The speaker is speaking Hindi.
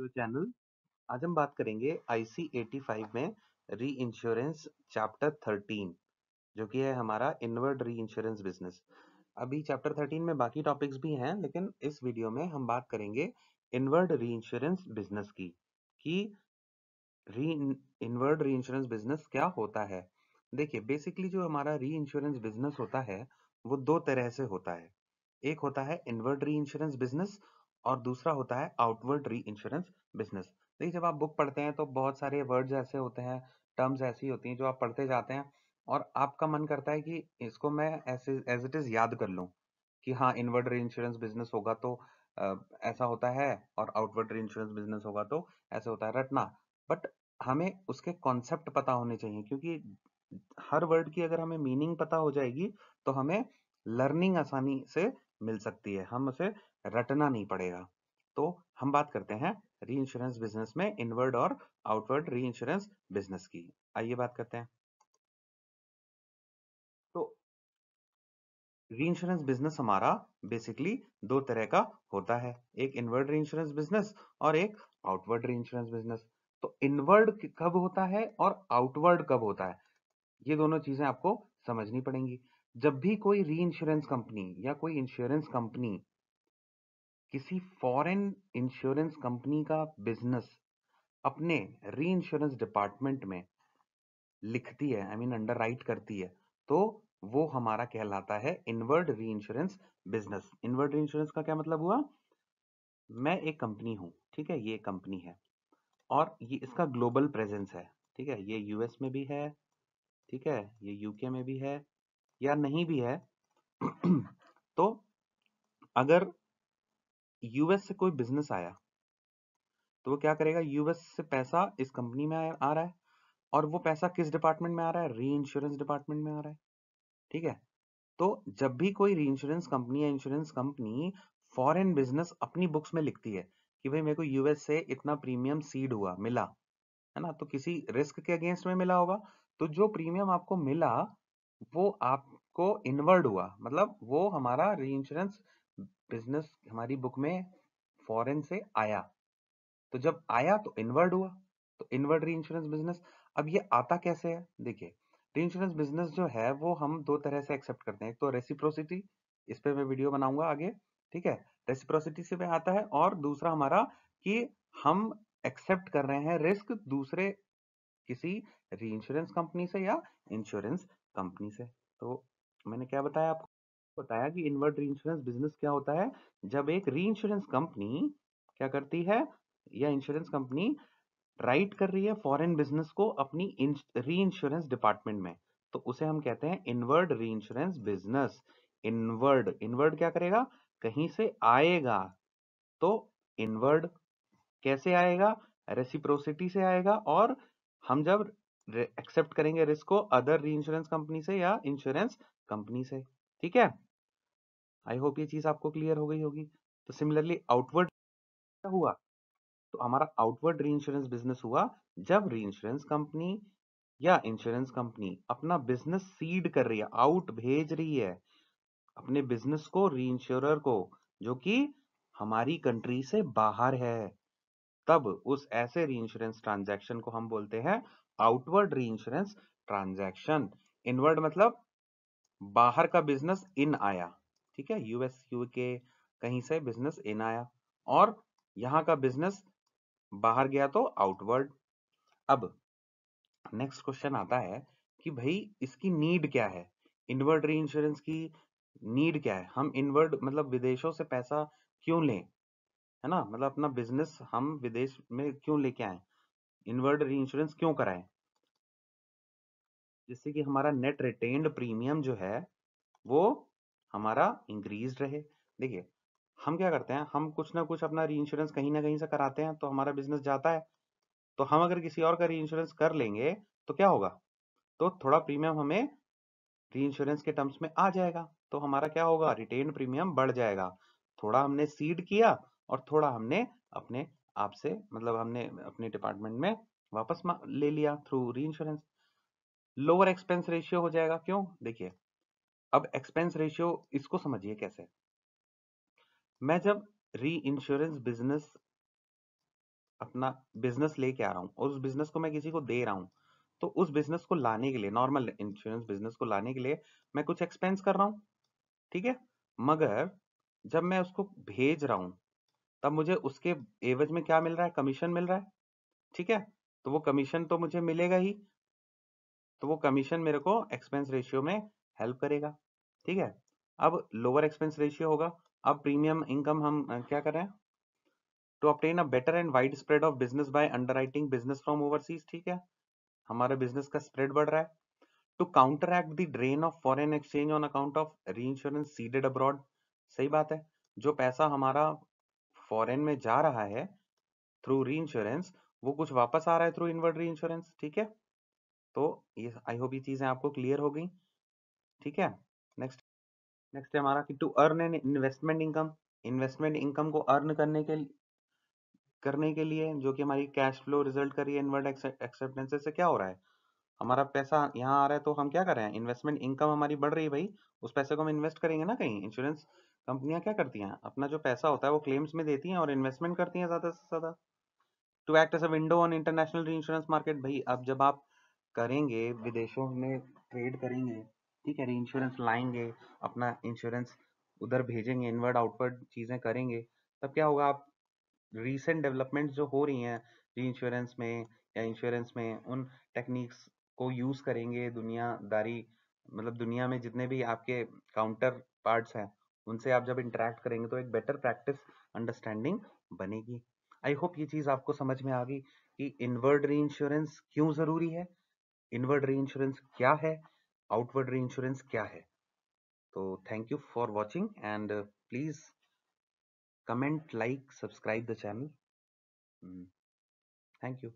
वीडियो चैनल आज हम बात करेंगे आईसी 85 में री इंश्योरेंस चैप्टर 13 जो कि है हमारा इनवर्ड री इंश्योरेंस बिजनेस अभी चैप्टर 13 में बाकी टॉपिक्स भी हैं लेकिन इस वीडियो में हम बात करेंगे इनवर्ड री इंश्योरेंस बिजनेस की कि री इनवर्ड री इंश्योरेंस बिजनेस क्या होता है देखिए बेसिकली जो हमारा री इंश्योरेंस बिजनेस होता है वो दो तरह से होता है एक होता है इनवर्ड री इंश्योरेंस बिजनेस और दूसरा होता है आउटवर्ड री इंश्योरेंस बिजनेस देखिए जब आप बुक पढ़ते हैं तो बहुत सारे वर्ड्स ऐसे होते हैं टर्म्स ऐसी होती हैं जो आप पढ़ते जाते हैं और आपका मन करता है कि इसको मैं ऐसे एज इट इज़ याद कर लूँ कि हाँ इनवर्ड री इंश्योरेंस बिजनेस होगा तो ऐसा होता है और आउटवर्ड री इंश्योरेंस बिजनेस होगा तो ऐसे होता है रटना बट हमें उसके कॉन्सेप्ट पता होने चाहिए क्योंकि हर वर्ड की अगर हमें मीनिंग पता हो जाएगी तो हमें लर्निंग आसानी से मिल सकती है हम उसे रटना नहीं पड़ेगा तो हम बात करते हैं री इंश्योरेंस बिजनेस में इनवर्ड और आउटवर्ड री इंश्योरेंस बिजनेस की आइए बात करते हैं तो री इंश्योरेंस बिजनेस हमारा बेसिकली दो तरह का होता है एक इनवर्ड री इंश्योरेंस बिजनेस और एक आउटवर्ड री इंश्योरेंस बिजनेस तो इनवर्ड कब होता है और आउटवर्ड कब होता है ये दोनों चीजें आपको समझनी पड़ेंगी जब भी कोई री इंश्योरेंस कंपनी या कोई इंश्योरेंस कंपनी किसी फॉरेन इंश्योरेंस कंपनी का बिजनेस अपने री इंश्योरेंस डिपार्टमेंट में लिखती है आई मीन अंडरराइट करती है तो वो हमारा कहलाता है inward insurance business inward insurance का क्या मतलब हुआ मैं एक कंपनी हूँ ठीक है ये कंपनी है और ये इसका ग्लोबल प्रेजेंस है ठीक है ये यूएस में भी है ठीक है ये यूके में भी है या नहीं भी है तो अगर यूएस से कोई बिजनेस आया तो वो क्या करेगा यूएस से पैसा इस कंपनी में आ, रहा है और वो पैसा किस डिपार्टमेंट में आ रहा है री इंश्योरेंस डिपार्टमेंट में आ रहा है ठीक है तो जब भी कोई री इंश्योरेंस कंपनी या इंश्योरेंस कंपनी फॉरेन बिजनेस अपनी बुक्स में लिखती है कि भाई मेरे को यूएस से इतना प्रीमियम सीड हुआ मिला है ना तो किसी रिस्क के अगेंस्ट में मिला होगा तो जो प्रीमियम आपको मिला वो आपको इनवर्ड हुआ मतलब वो हमारा री इंश्योरेंस बिजनेस हमारी बुक में फॉरेन से आया तो जब आया तो इनवर्ड हुआ तो इनवर्ड री इंश्योरेंस बिजनेस अब ये आता कैसे है देखिए री इंश्योरेंस बिजनेस जो है वो हम दो तरह से एक्सेप्ट करते हैं एक तो रेसिप्रोसिटी इस पर मैं वीडियो बनाऊंगा आगे ठीक है रेसिप्रोसिटी से भी आता है और दूसरा हमारा कि हम एक्सेप्ट कर रहे हैं रिस्क दूसरे किसी री इंश्योरेंस कंपनी से या इंश्योरेंस कंपनी से तो मैंने क्या बताया आपको बताया कि इनवर्ट री इंश्योरेंस बिजनेस क्या होता है जब एक री इंश्योरेंस कंपनी क्या करती है या इंश्योरेंस कंपनी राइट कर रही है फॉरेन बिजनेस को अपनी री इंश्योरेंस डिपार्टमेंट में तो उसे हम कहते हैं इनवर्ड री इंश्योरेंस बिजनेस इनवर्ड इनवर्ड क्या करेगा कहीं से आएगा तो इनवर्ड कैसे आएगा रेसिप्रोसिटी से आएगा और हम जब एक्सेप्ट करेंगे रिस्क को अदर री इंश्योरेंस कंपनी से या इंश्योरेंस कंपनी से ठीक है आई होप ये चीज आपको क्लियर हो गई होगी तो सिमिलरली आउटवर्ड हुआ तो हमारा आउटवर्ड री इंश्योरेंस बिजनेस हुआ जब री इंश्योरेंस कंपनी या इंश्योरेंस कंपनी अपना बिजनेस सीड कर रही है आउट भेज रही है अपने बिजनेस को री इंश्योर को जो कि हमारी कंट्री से बाहर है तब उस ऐसे री इंश्योरेंस ट्रांजेक्शन को हम बोलते हैं outward re insurance transaction inward मतलब बाहर का बिजनेस इन आया ठीक है यूएस के कहीं से बिजनेस इन आया और यहाँ का बिजनेस बाहर गया तो आउटवर्ड अब नेक्स्ट क्वेश्चन आता है कि भाई इसकी नीड क्या है इनवर्ड री इंश्योरेंस की नीड क्या है हम इनवर्ड मतलब विदेशों से पैसा क्यों लें है ना मतलब अपना बिजनेस हम विदेश में क्यों लेके आए इनवर्ड री इंश्योरेंस क्यों कराएं जिससे कि हमारा नेट रिटेन्ड प्रीमियम जो है वो हमारा इंक्रीज रहे देखिए हम क्या करते हैं हम कुछ ना कुछ अपना री इंश्योरेंस कहीं ना कहीं से कराते हैं तो हमारा बिजनेस जाता है तो हम अगर किसी और का री इंश्योरेंस कर लेंगे तो क्या होगा तो थोड़ा प्रीमियम हमें री इंश्योरेंस के टर्म्स में आ जाएगा तो हमारा क्या होगा रिटेन प्रीमियम बढ़ जाएगा थोड़ा हमने सीड किया और थोड़ा हमने अपने आप से मतलब हमने अपने डिपार्टमेंट में वापस ले लिया थ्रू री इंश्योरेंस लोअर एक्सपेंस रेशियो हो जाएगा क्यों देखिए अब एक्सपेंस रेशियो इसको समझिए कैसे मैं जब री इंश्योरेंस बिजनेस अपना बिजनेस लेके आ रहा हूँ और उस बिजनेस को मैं किसी को दे रहा हूँ तो उस बिजनेस को लाने के लिए नॉर्मल इंश्योरेंस बिजनेस को लाने के लिए मैं कुछ एक्सपेंस कर रहा हूँ ठीक है मगर जब मैं उसको भेज रहा हूँ तब मुझे उसके एवज में क्या मिल रहा है कमीशन मिल रहा है ठीक है तो वो कमीशन तो मुझे मिलेगा ही तो वो कमीशन मेरे को एक्सपेंस रेशियो में हेल्प करेगा ठीक है अब लोअर एक्सपेंस रेशियो होगा अब प्रीमियम इनकम हम क्या कर रहे हैं to obtain a better and wide spread of business by underwriting business from overseas ठीक है हमारे बिजनेस का स्प्रेड बढ़ रहा है to counteract the drain of foreign exchange on account of re insurance ceded abroad सही बात है जो पैसा हमारा फॉरेन में जा रहा है थ्रू री इंश्योरेंस वो कुछ वापस आ रहा है थ्रू इनवर्ड री इंश्योरेंस ठीक है तो ये आई होप ये चीज़ें आपको क्लियर हो गई ठीक है नेक्स्ट नेक्स्ट है हमारा कि to earn an investment income investment income को अर्न करने के करने के लिए जो कि हमारी कैश फ्लो रिजल्ट कर रही है इनवर्ट एक्सेप्टेंस से क्या हो रहा है हमारा पैसा यहाँ आ रहा है तो हम क्या कर रहे हैं इन्वेस्टमेंट इनकम हमारी बढ़ रही है भाई उस पैसे को हम इन्वेस्ट करेंगे ना कहीं इंश्योरेंस कंपनियां क्या करती हैं अपना जो पैसा होता है वो क्लेम्स में देती हैं और इन्वेस्टमेंट करती हैं ज़्यादा से ज़्यादा to act as a window on international insurance market भाई अब जब आप करेंगे विदेशों में ट्रेड करेंगे ठीक है री इंश्योरेंस लाएंगे अपना इंश्योरेंस उधर भेजेंगे इनवर्ड आउटवर्ड चीज़ें करेंगे तब क्या होगा आप रिसेंट डेवलपमेंट जो हो रही हैं री इंश्योरेंस में या इंश्योरेंस में उन टेक्निक्स को यूज़ करेंगे दुनियादारी मतलब दुनिया में जितने भी आपके काउंटर पार्ट्स हैं उनसे आप जब इंटरेक्ट करेंगे तो एक बेटर प्रैक्टिस अंडरस्टैंडिंग बनेगी आई होप ये चीज़ आपको समझ में आ गई कि इनवर्ड री इंश्योरेंस क्यों ज़रूरी है इनवर्ड री इंश्योरेंस क्या है आउटवर्ड रीइंश्योरेंस क्या है तो thank you for watching and please comment like subscribe the channel thank you